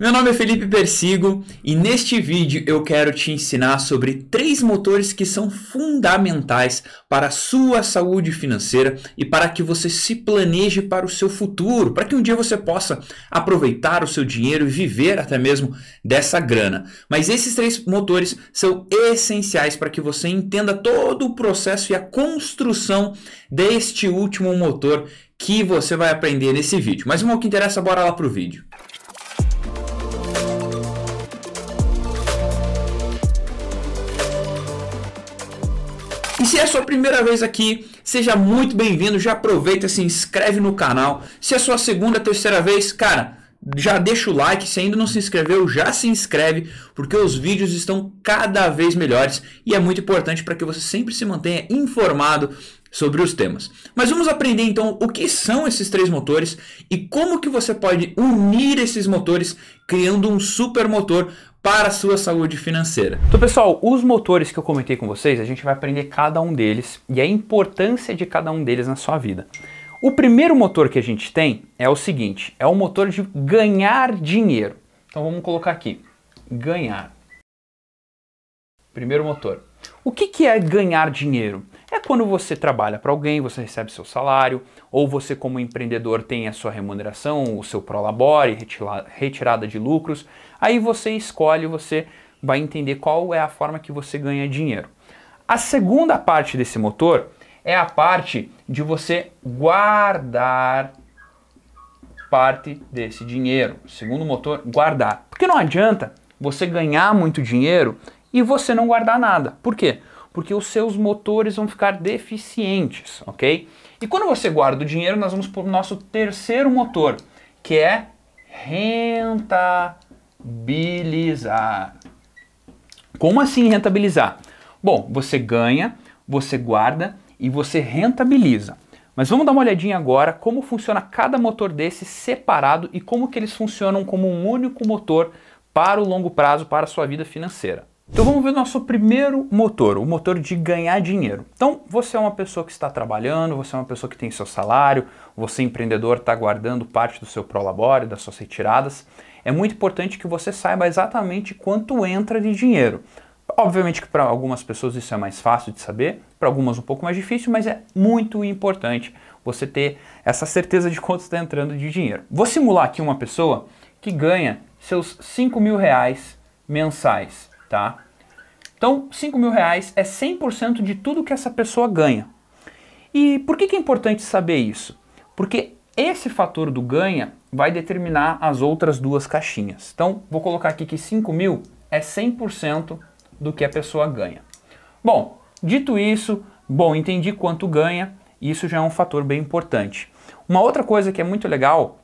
Meu nome é Felipe Persigo e neste vídeo eu quero te ensinar sobre três motores que são fundamentais para a sua saúde financeira e para que você se planeje para o seu futuro, para que um dia você possa aproveitar o seu dinheiro e viver até mesmo dessa grana. Mas esses três motores são essenciais para que você entenda todo o processo e a construção deste último motor que você vai aprender nesse vídeo. Mas o que interessa, bora lá para o vídeo. se é a sua primeira vez aqui, seja muito bem-vindo. Já aproveita, se inscreve no canal. Se é a sua segunda, terceira vez, cara, já deixa o like. Se ainda não se inscreveu, já se inscreve, porque os vídeos estão cada vez melhores e é muito importante para que você sempre se mantenha informado sobre os temas. Mas vamos aprender então o que são esses três motores e como que você pode unir esses motores criando um supermotor para a sua saúde financeira. Então, pessoal, os motores que eu comentei com vocês, a gente vai aprender cada um deles e a importância de cada um deles na sua vida. O primeiro motor que a gente tem é o seguinte: é o motor de ganhar dinheiro. Então vamos colocar aqui: ganhar. Primeiro motor. O que, que é ganhar dinheiro? É quando você trabalha para alguém, você recebe seu salário, ou você, como empreendedor, tem a sua remuneração, o seu prolabore, retirada de lucros. Aí você escolhe, você vai entender qual é a forma que você ganha dinheiro. A segunda parte desse motor é a parte de você guardar parte desse dinheiro. Segundo motor, guardar. Porque não adianta você ganhar muito dinheiro e você não guardar nada. Por quê? porque os seus motores vão ficar deficientes, ok? E quando você guarda o dinheiro, nós vamos para o nosso terceiro motor, que é rentabilizar. Como assim rentabilizar? Bom, você ganha, você guarda e você rentabiliza. Mas vamos dar uma olhadinha agora como funciona cada motor desse separado e como que eles funcionam como um único motor para o longo prazo, para a sua vida financeira. Então vamos ver nosso primeiro motor, o motor de ganhar dinheiro. Então você é uma pessoa que está trabalhando, você é uma pessoa que tem seu salário, você empreendedor está guardando parte do seu prolabore, das suas retiradas. É muito importante que você saiba exatamente quanto entra de dinheiro. Obviamente que para algumas pessoas isso é mais fácil de saber, para algumas um pouco mais difícil, mas é muito importante você ter essa certeza de quanto está entrando de dinheiro. Vou simular aqui uma pessoa que ganha seus 5 mil reais mensais tá? Então, 5 mil reais é 100% de tudo que essa pessoa ganha. E por que, que é importante saber isso? Porque esse fator do ganha vai determinar as outras duas caixinhas. Então, vou colocar aqui que 5 mil é 100% do que a pessoa ganha. Bom, dito isso, bom, entendi quanto ganha, isso já é um fator bem importante. Uma outra coisa que é muito legal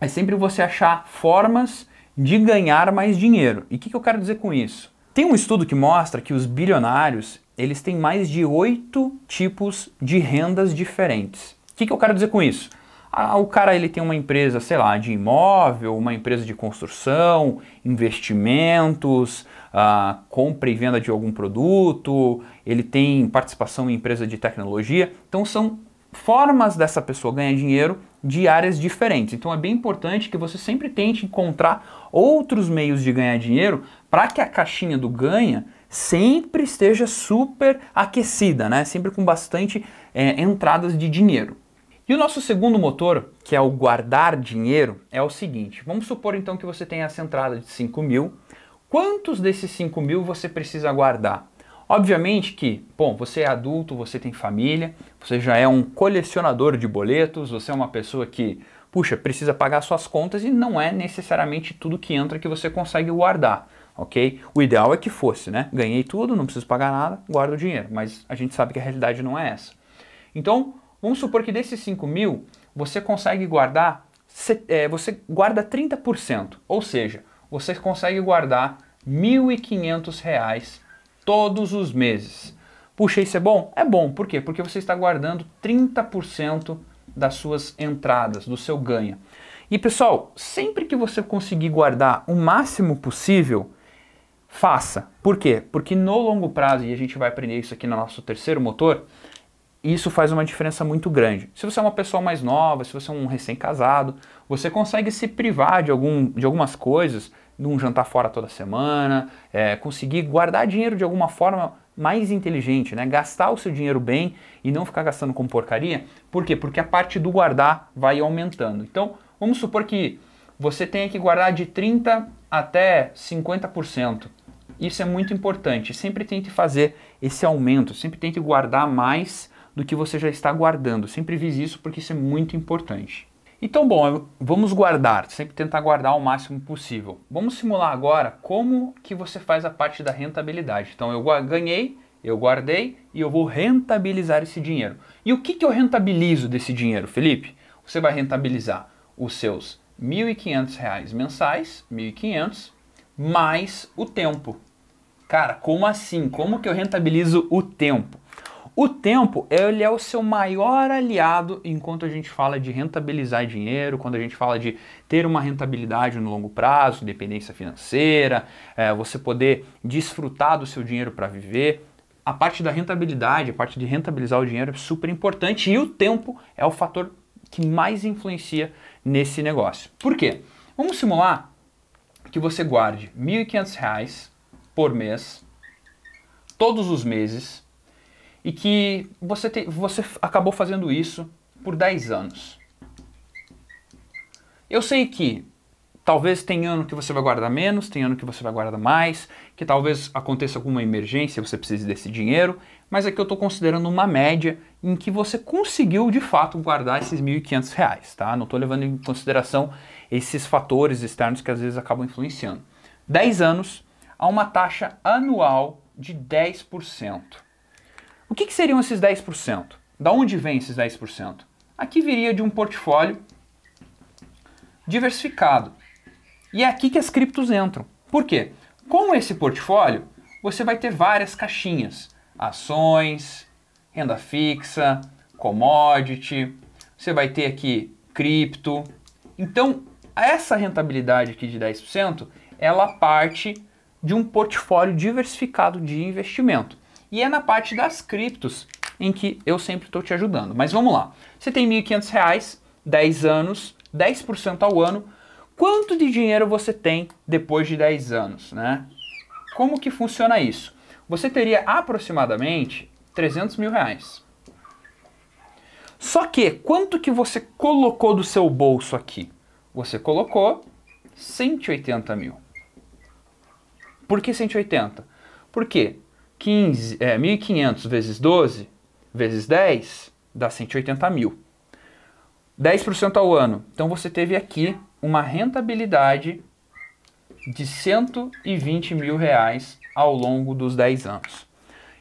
é sempre você achar formas de ganhar mais dinheiro. E o que, que eu quero dizer com isso? Tem um estudo que mostra que os bilionários eles têm mais de oito tipos de rendas diferentes. O que, que eu quero dizer com isso? Ah, o cara ele tem uma empresa, sei lá, de imóvel, uma empresa de construção, investimentos, ah, compra e venda de algum produto, ele tem participação em empresa de tecnologia. Então são formas dessa pessoa ganhar dinheiro de áreas diferentes. Então é bem importante que você sempre tente encontrar outros meios de ganhar dinheiro para que a caixinha do ganha sempre esteja super aquecida, né? sempre com bastante é, entradas de dinheiro. E o nosso segundo motor, que é o guardar dinheiro, é o seguinte: vamos supor então que você tenha essa entrada de 5 mil. Quantos desses 5 mil você precisa guardar? Obviamente que, bom, você é adulto, você tem família, você já é um colecionador de boletos, você é uma pessoa que, puxa, precisa pagar suas contas e não é necessariamente tudo que entra que você consegue guardar, ok? O ideal é que fosse, né? Ganhei tudo, não preciso pagar nada, guardo o dinheiro, mas a gente sabe que a realidade não é essa. Então, vamos supor que desses 5 mil, você consegue guardar, é, você guarda 30%, ou seja, você consegue guardar R$ 1.500 todos os meses. Puxa, isso é bom? É bom, por quê? Porque você está guardando 30% das suas entradas, do seu ganho. E pessoal, sempre que você conseguir guardar o máximo possível, faça. Por quê? Porque no longo prazo, e a gente vai aprender isso aqui no nosso terceiro motor, isso faz uma diferença muito grande. Se você é uma pessoa mais nova, se você é um recém-casado, você consegue se privar de, algum, de algumas coisas, de um jantar fora toda semana, é, conseguir guardar dinheiro de alguma forma mais inteligente, né? Gastar o seu dinheiro bem e não ficar gastando com porcaria. Por quê? Porque a parte do guardar vai aumentando. Então, vamos supor que você tenha que guardar de 30 até 50%. Isso é muito importante. Sempre tente fazer esse aumento, sempre tente guardar mais do que você já está guardando. Sempre vise isso porque isso é muito importante. Então, bom, vamos guardar, sempre tentar guardar o máximo possível. Vamos simular agora como que você faz a parte da rentabilidade. Então, eu ganhei, eu guardei e eu vou rentabilizar esse dinheiro. E o que, que eu rentabilizo desse dinheiro, Felipe? Você vai rentabilizar os seus R$ 1.500 mensais, 1.500, mais o tempo. Cara, como assim? Como que eu rentabilizo o tempo? O tempo ele é o seu maior aliado enquanto a gente fala de rentabilizar dinheiro, quando a gente fala de ter uma rentabilidade no longo prazo, dependência financeira, é, você poder desfrutar do seu dinheiro para viver. A parte da rentabilidade, a parte de rentabilizar o dinheiro é super importante e o tempo é o fator que mais influencia nesse negócio. Por quê? Vamos simular que você guarde R$ 1.500 por mês, todos os meses e que você, te, você acabou fazendo isso por 10 anos. Eu sei que talvez tenha ano que você vai guardar menos, tenha ano que você vai guardar mais, que talvez aconteça alguma emergência, você precise desse dinheiro, mas aqui é eu estou considerando uma média em que você conseguiu de fato guardar esses R$ 1.500, tá? Não estou levando em consideração esses fatores externos que às vezes acabam influenciando. 10 anos a uma taxa anual de 10%. O que, que seriam esses 10%? Da onde vem esses 10%? Aqui viria de um portfólio diversificado. E é aqui que as criptos entram. Por quê? Com esse portfólio, você vai ter várias caixinhas: ações, renda fixa, commodity, você vai ter aqui cripto. Então, essa rentabilidade aqui de 10%, ela parte de um portfólio diversificado de investimento e é na parte das criptos em que eu sempre estou te ajudando. Mas vamos lá. Você tem R$ 1.500, 10 anos, 10% ao ano. Quanto de dinheiro você tem depois de 10 anos, né? Como que funciona isso? Você teria aproximadamente 300 mil reais. Só que, quanto que você colocou do seu bolso aqui? Você colocou 180 mil. Por que 180? Porque 15, é, 1.500 vezes 12, vezes 10, dá 180 mil. 10% ao ano. Então você teve aqui uma rentabilidade de 120 mil reais ao longo dos 10 anos.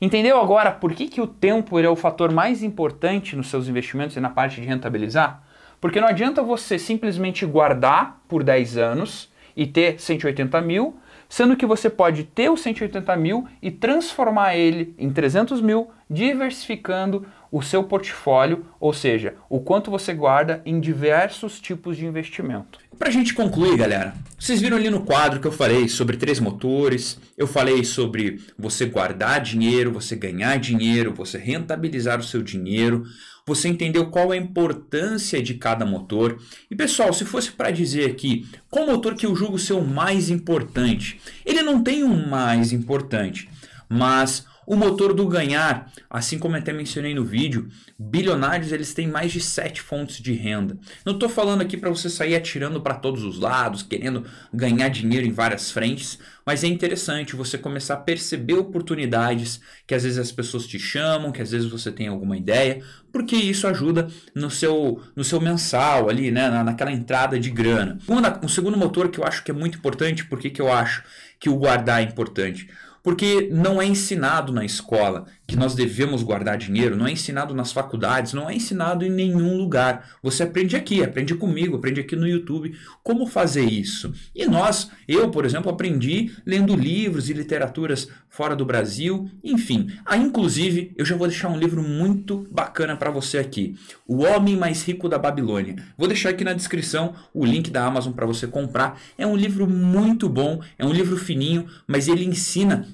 Entendeu agora por que, que o tempo é o fator mais importante nos seus investimentos e na parte de rentabilizar? Porque não adianta você simplesmente guardar por 10 anos e ter 180 mil sendo que você pode ter os 180 mil e transformar ele em 300 mil, diversificando o seu portfólio, ou seja, o quanto você guarda em diversos tipos de investimento. Para a gente concluir, galera, vocês viram ali no quadro que eu falei sobre três motores, eu falei sobre você guardar dinheiro, você ganhar dinheiro, você rentabilizar o seu dinheiro, você entendeu qual é a importância de cada motor. E pessoal, se fosse para dizer aqui qual motor que eu julgo ser o mais importante, ele não tem um mais importante, mas o motor do ganhar, assim como até mencionei no vídeo, bilionários eles têm mais de sete fontes de renda. Não estou falando aqui para você sair atirando para todos os lados, querendo ganhar dinheiro em várias frentes, mas é interessante você começar a perceber oportunidades que às vezes as pessoas te chamam, que às vezes você tem alguma ideia, porque isso ajuda no seu, no seu mensal ali, né, na, naquela entrada de grana. Um, um segundo motor que eu acho que é muito importante, porque que eu acho que o guardar é importante? Porque não é ensinado na escola que nós devemos guardar dinheiro, não é ensinado nas faculdades, não é ensinado em nenhum lugar. Você aprende aqui, aprende comigo, aprende aqui no YouTube como fazer isso. E nós, eu, por exemplo, aprendi lendo livros e literaturas fora do Brasil, enfim. Ah, inclusive, eu já vou deixar um livro muito bacana para você aqui: O Homem Mais Rico da Babilônia. Vou deixar aqui na descrição o link da Amazon para você comprar. É um livro muito bom, é um livro fininho, mas ele ensina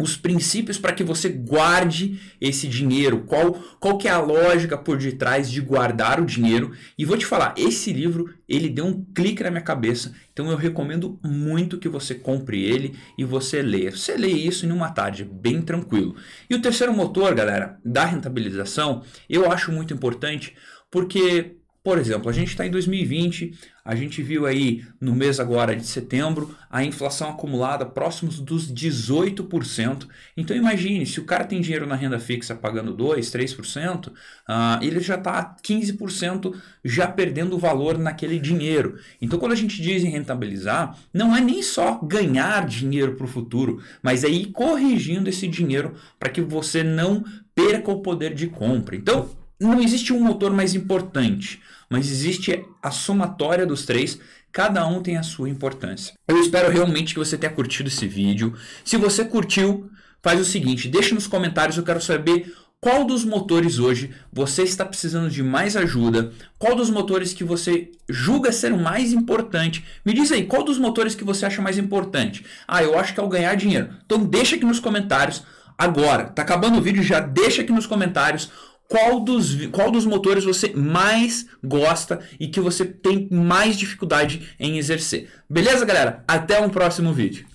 os princípios para que você guarde esse dinheiro, qual, qual que é a lógica por detrás de guardar o dinheiro. E vou te falar, esse livro, ele deu um clique na minha cabeça, então eu recomendo muito que você compre ele e você leia. Você lê isso em uma tarde, bem tranquilo. E o terceiro motor, galera, da rentabilização, eu acho muito importante, porque por exemplo, a gente está em 2020, a gente viu aí no mês agora de setembro a inflação acumulada próximos dos 18%. Então imagine, se o cara tem dinheiro na renda fixa pagando 2%, 3%, uh, ele já está 15% já perdendo o valor naquele dinheiro. Então quando a gente diz em rentabilizar, não é nem só ganhar dinheiro para o futuro, mas é ir corrigindo esse dinheiro para que você não perca o poder de compra. Então, não existe um motor mais importante, mas existe a somatória dos três, cada um tem a sua importância. Eu espero realmente que você tenha curtido esse vídeo. Se você curtiu, faz o seguinte, deixa nos comentários, eu quero saber qual dos motores hoje você está precisando de mais ajuda, qual dos motores que você julga ser o mais importante. Me diz aí, qual dos motores que você acha mais importante? Ah, eu acho que é o ganhar dinheiro. Então deixa aqui nos comentários agora. Tá acabando o vídeo, já deixa aqui nos comentários qual dos, qual dos motores você mais gosta e que você tem mais dificuldade em exercer. Beleza, galera? Até um próximo vídeo.